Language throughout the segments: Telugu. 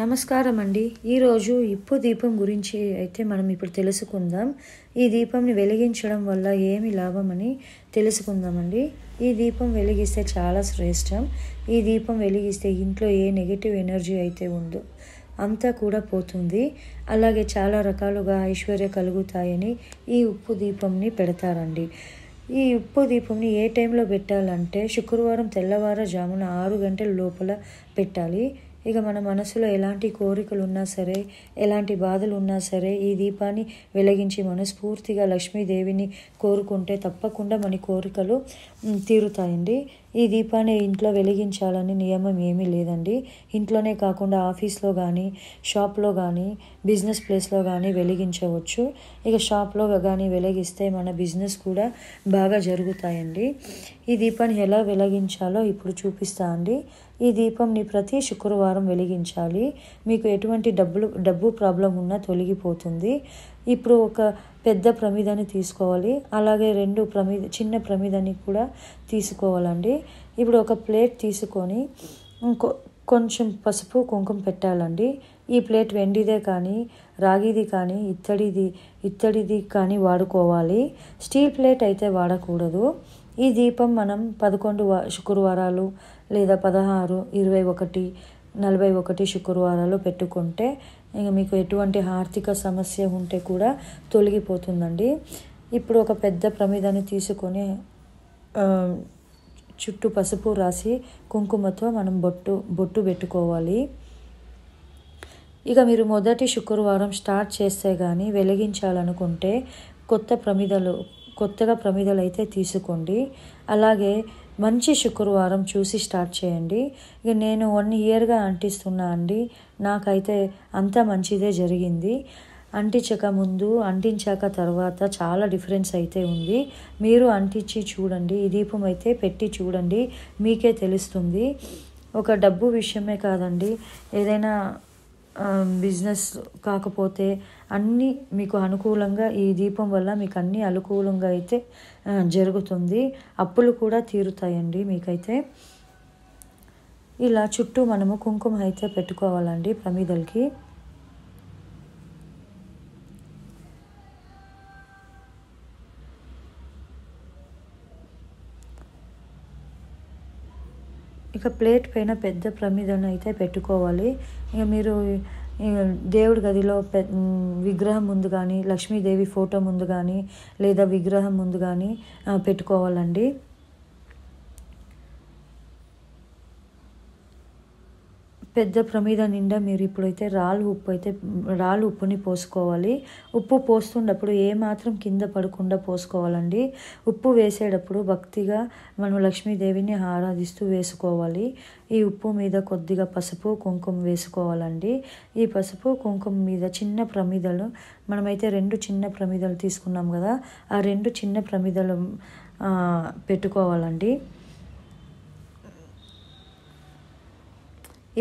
నమస్కారం అండి ఈరోజు ఇప్పు దీపం గురించి అయితే మనం ఇప్పుడు తెలుసుకుందాం ఈ దీపంని వెలిగించడం వల్ల ఏమి లాభమని తెలుసుకుందామండి ఈ దీపం వెలిగిస్తే చాలా శ్రేష్టం ఈ దీపం వెలిగిస్తే ఇంట్లో ఏ నెగిటివ్ ఎనర్జీ అయితే ఉందో అంతా కూడా పోతుంది అలాగే చాలా రకాలుగా ఐశ్వర్య కలుగుతాయని ఈ ఉప్పు దీపంని పెడతారండి ఈ ఉప్పు దీపంని ఏ టైంలో పెట్టాలంటే శుక్రవారం తెల్లవారుజామున ఆరు గంటల లోపల పెట్టాలి ఇక మన మనసులో ఎలాంటి కోరికలు ఉన్నా సరే ఎలాంటి బాధలు ఉన్నా సరే ఈ దీపాన్ని వెలిగించి మనస్ఫూర్తిగా లక్ష్మీదేవిని కోరుకుంటే తప్పకుండా మన కోరికలు తీరుతాయండి ఈ దీపాన్ని ఇంట్లో వెలిగించాలని నియమం ఏమీ లేదండి ఇంట్లోనే కాకుండా ఆఫీస్లో కానీ షాప్లో కానీ బిజినెస్ ప్లేస్లో కానీ వెలిగించవచ్చు ఇక షాప్లో కానీ వెలిగిస్తే మన బిజినెస్ కూడా బాగా జరుగుతాయండి ఈ దీపాన్ని ఎలా వెలిగించాలో ఇప్పుడు చూపిస్తా అండి ఈ దీపంని ప్రతి శుక్రవారం వెలిగించాలి మీకు ఎటువంటి డబ్బులు డబ్బు ప్రాబ్లం ఉన్నా తొలగిపోతుంది ఇప్పుడు ఒక పెద్ద ప్రమిదని తీసుకోవాలి అలాగే రెండు ప్రమిద చిన్న ప్రమిదని కూడా తీసుకోవాలండి ఇప్పుడు ఒక ప్లేట్ తీసుకొని కొంచెం పసుపు కుంకుమ పెట్టాలండి ఈ ప్లేట్ వెండిదే కానీ రాగిది కానీ ఇత్తడిది ఇత్తడిది కానీ వాడుకోవాలి స్టీల్ ప్లేట్ అయితే వాడకూడదు ఈ దీపం మనం పదకొండు శుక్రవారాలు లేదా పదహారు ఇరవై ఒకటి నలభై ఒకటి శుక్రవారాలు పెట్టుకుంటే ఇక మీకు ఎటువంటి ఆర్థిక సమస్య ఉంటే కూడా తొలగిపోతుందండి ఇప్పుడు ఒక పెద్ద ప్రమిదాన్ని తీసుకొని చుట్టూ పసుపు రాసి కుంకుమతో మనం బొట్టు బొట్టు పెట్టుకోవాలి ఇక మీరు మొదటి శుక్రవారం స్టార్ట్ చేస్తే కానీ వెలిగించాలనుకుంటే కొత్త ప్రమిదలు కొత్తగా ప్రమిదలు అయితే తీసుకోండి అలాగే మంచి శుక్రవారం చూసి స్టార్ట్ చేయండి ఇక నేను వన్ ఇయర్గా అంటిస్తున్నా అండి నాకైతే అంత మంచిదే జరిగింది అంటించక ముందు అంటించాక తర్వాత చాలా డిఫరెన్స్ అయితే ఉంది మీరు అంటించి చూడండి ఈ దీపం అయితే పెట్టి చూడండి మీకే తెలుస్తుంది ఒక డబ్బు విషయమే కాదండి ఏదైనా బిజినెస్ కాకపోతే అన్నీ మీకు అనుకూలంగా ఈ దీపం వల్ల మీకు అన్నీ అనుకూలంగా అయితే జరుగుతుంది అప్పులు కూడా తీరుతాయండి మీకైతే ఇలా చుట్టూ మనము కుంకుమ అయితే పెట్టుకోవాలండి ప్రమిదలకి ఇక ప్లేట్ పైన పెద్ద ప్రమిదను అయితే పెట్టుకోవాలి ఇక మీరు దేవుడి గదిలో పె విగ్రహం ముందు కానీ లక్ష్మీదేవి ఫోటో ముందు కానీ లేదా విగ్రహం ముందు కానీ పెట్టుకోవాలండి పెద్ద ప్రమిద నిండా మీరు ఇప్పుడైతే రాళ్ళు ఉప్పు అయితే రాళ్ళు ఉప్పుని పోసుకోవాలి ఉప్పు పోస్తుండప్పుడు ఏమాత్రం కింద పడకుండా పోసుకోవాలండి ఉప్పు వేసేటప్పుడు భక్తిగా మనం లక్ష్మీదేవిని ఆరాధిస్తూ వేసుకోవాలి ఈ ఉప్పు మీద కొద్దిగా పసుపు కుంకుమ వేసుకోవాలండి ఈ పసుపు కుంకుమ మీద చిన్న ప్రమిదలు మనమైతే రెండు చిన్న ప్రమిదలు తీసుకున్నాం కదా ఆ రెండు చిన్న ప్రమిదలు పెట్టుకోవాలండి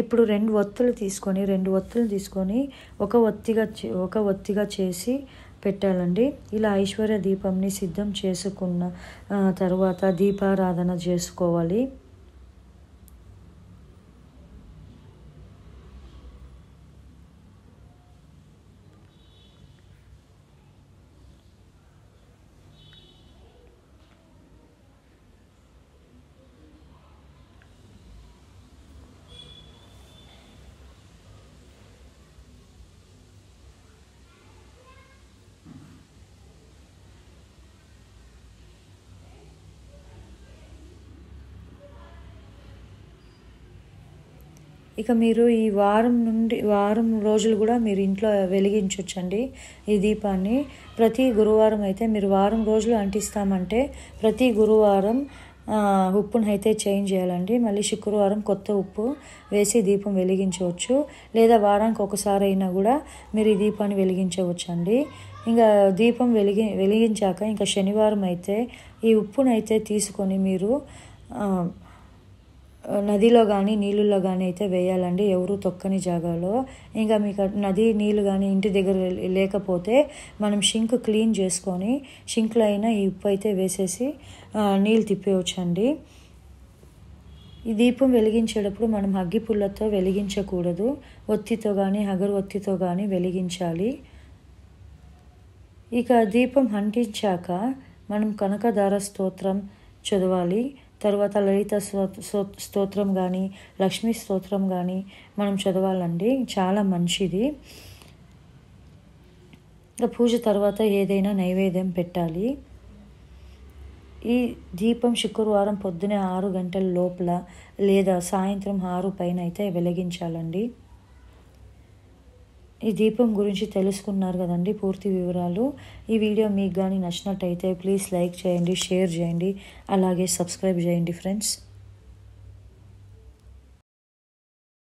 ఇప్పుడు రెండు ఒత్తులు తీసుకొని రెండు ఒత్తులు తీసుకొని ఒక ఒత్తిగా ఒక ఒత్తిగా చేసి పెట్టాలండి ఇలా ఐశ్వర్య దీపంని సిద్ధం చేసుకున్న తర్వాత దీపారాధన చేసుకోవాలి ఇక మీరు ఈ వారం నుండి వారం రోజులు కూడా మీరు ఇంట్లో వెలిగించవచ్చండి ఈ దీపాన్ని ప్రతి గురువారం అయితే మీరు వారం రోజులు అంటిస్తామంటే ప్రతి గురువారం ఉప్పును అయితే చేంజ్ చేయాలండి మళ్ళీ శుక్రవారం కొత్త ఉప్పు వేసి దీపం వెలిగించవచ్చు లేదా వారానికి ఒకసారి అయినా కూడా మీరు ఈ దీపాన్ని వెలిగించవచ్చు అండి ఇంకా దీపం వెలిగి వెలిగించాక ఇంకా శనివారం అయితే ఈ ఉప్పునైతే తీసుకొని మీరు నదిలో కానీ నీళ్ళల్లో కానీ అయితే వేయాలండి ఎవరు తొక్కని జాగాలో ఇంకా మీకు నది నీళ్ళు కానీ ఇంటి దగ్గర లేకపోతే మనం షింక్ క్లీన్ చేసుకొని షింక్లో అయినా ఈ ఉప్పు అయితే వేసేసి నీళ్ళు తిప్పేవచ్చండి ఈ దీపం వెలిగించేటప్పుడు మనం అగ్గిపుల్లతో వెలిగించకూడదు ఒత్తితో కానీ ఒత్తితో కానీ వెలిగించాలి ఇక దీపం అంటించాక మనం కనకధార స్తోత్రం చదవాలి తర్వాత లలిత స్తోత్రం కానీ లక్ష్మీ స్తోత్రం కానీ మనం చదవాలండి చాలా మంచిది ఇంకా పూజ తర్వాత ఏదైనా నైవేద్యం పెట్టాలి ఈ దీపం శుక్రవారం పొద్దునే ఆరు గంటల లోపల లేదా సాయంత్రం ఆరు పైన అయితే వెలిగించాలండి ఈ దీపం గురించి తెలుసుకున్నారు కదండి పూర్తి వివరాలు ఈ వీడియో మీకు కానీ నచ్చినట్టయితే ప్లీజ్ లైక్ చేయండి షేర్ చేయండి అలాగే సబ్స్క్రైబ్ చేయండి ఫ్రెండ్స్